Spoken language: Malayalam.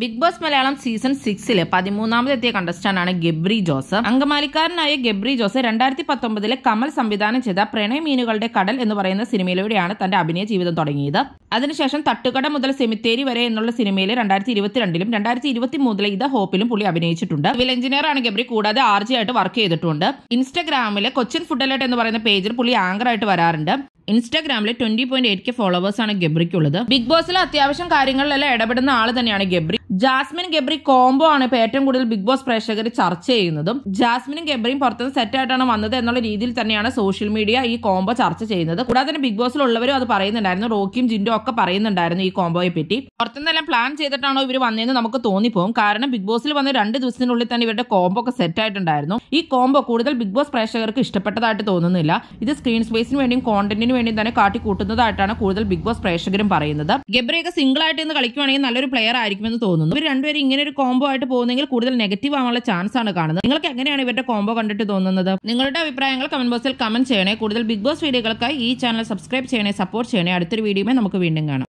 ബിഗ് ബോസ് മലയാളം സീസൺ സിക്സിലെ കണ്ടസ്റ്റന്റ് ആണ് ഗബ്രി ജോസഫ് അങ്കമാലിക്കാരനായ ഗബ്രി ജോസഫ് രണ്ടായിരത്തി പത്തൊമ്പതിലെ കമൽ സംവിധാനം ചെയ്ത പ്രണയമീനുകളുടെ കടൽ എന്ന് പറയുന്ന സിനിമയിലൂടെയാണ് തന്റെ അഭിനയ ജീവിതം തുടങ്ങിയത് അതിനുശേഷം തട്ടുകട മുതൽ സെമിത്തേരി വരെ എന്നുള്ള സിനിമയിൽ രണ്ടായിരത്തി ഇരുപത്തിരണ്ടിലും രണ്ടായിരത്തി ഇരുപത്തി മൂന്നിലെ ഇത് ഹോപ്പിലും പുള്ളി അഭിനയിച്ചിട്ടുണ്ട് സിവിൽ ആണ് ഗബ്രി കൂടാതെ ആർജി ആയിട്ട് വർക്ക് ചെയ്തിട്ടുണ്ട് ഇൻസ്റ്റഗ്രാമിലെ കൊച്ചിൻ ഫുഡ് അലേർട്ട് എന്ന് പറയുന്ന പേജിൽ പുള്ളി ആയിട്ട് വരാറുണ്ട് ഇൻസ്റ്റാഗ്രാമിൽ ട്വന്റി പോയിന്റ് എയ്റ്റ് കെ ഫോളോവേഴ്സാണ് ഗബ്രിക്കുള്ളത് ബിഗ് ബോസിലെ അത്യാവശ്യം കാര്യങ്ങളിലെല്ലാം ഇടപെടുന്ന ആൾ തന്നെയാണ് ഗബ്രി ജാസ്മിൻ ഗബ്രി കോംബോ ആണ് ഇപ്പോൾ ഏറ്റവും കൂടുതൽ ബിഗ് ബോസ് പ്രേക്ഷകർ ചർച്ച ചെയ്യുന്നതും ജാസ്മിനും ഗബ്രിയും പുറത്തുനിന്ന് സെറ്റായിട്ടാണ് വന്നത് എന്നുള്ള രീതിയിൽ തന്നെയാണ് സോഷ്യൽ മീഡിയ ഈ കോംബോ ചർച്ച ചെയ്യുന്നത് കൂടാതെ തന്നെ ബിഗ് ബോസിലുള്ളവരും അത് പറയുന്നുണ്ടായിരുന്നു റോക്കിയും ജിൻഡോ ഒക്കെ പറയുന്നുണ്ടായിരുന്നു ഈ കോംബോയെ പറ്റി പുറത്തുനിന്നെല്ലാം പ്ലാൻ ചെയ്തിട്ടാണോ ഇവർ വന്നതെന്ന് നമുക്ക് തോന്നിപ്പോകും കാരണം ബിഗ് ബോസിൽ വന്ന രണ്ട് ദിവസത്തിനുള്ളിൽ തന്നെ ഇവരുടെ കോംബോ ഒക്കെ സെറ്റായിട്ടുണ്ടായിരുന്നു ഈ കോംബോ കൂടുതൽ ബിഗ് ബോസ് പ്രേക്ഷകർക്ക് ഇഷ്ടപ്പെട്ടതായിട്ട് തോന്നുന്നില്ല ഇത് സ്ക്രീൻ സ്പേസിന് വേണ്ടിയും കോണ്ടന്റിന് വേണ്ടി തന്നെ കാട്ടിക്കൂട്ടുന്നതായിട്ടാണ് കൂടുതൽ ബിഗ് ബോസ് പ്രേക്ഷകരും പറയുന്നത് ഗബ്രയൊക്കെ സിംഗിൾ ആയിട്ട് ഇന്ന് കളിക്കുവാണെങ്കിൽ നല്ലൊരു പ്ലെയർ ആയിരിക്കുമെന്ന് തോന്നുന്നു ഇവർ രണ്ടുപേരും ഇങ്ങനെ ഒരു കോംബോ ആയിട്ട് പോകുന്നെങ്കിൽ കൂടുതൽ നെഗറ്റീവ് ആവാനുള്ള ചാൻസ് ആണ് കാണുന്നത് നിങ്ങൾക്ക് എങ്ങനെയാണ് ഇവരുടെ കോംബോ കണ്ടിട്ട് തോന്നുന്നത് നിങ്ങളുടെ അഭിപ്രായങ്ങൾ കമന്റ് ബോക്സിൽ കമന്റ് ചെയ്യണേ കൂടുതൽ ബിഗ് ബോസ് വീഡിയോകൾക്കായി ഈ ചാനൽ സബ്സ്ക്രൈബ് ചെയ്യണേ സപ്പോർട്ട് ചെയ്യണേ അടുത്തൊരു വീഡിയോമേ നമുക്ക് വീണ്ടും കാണാം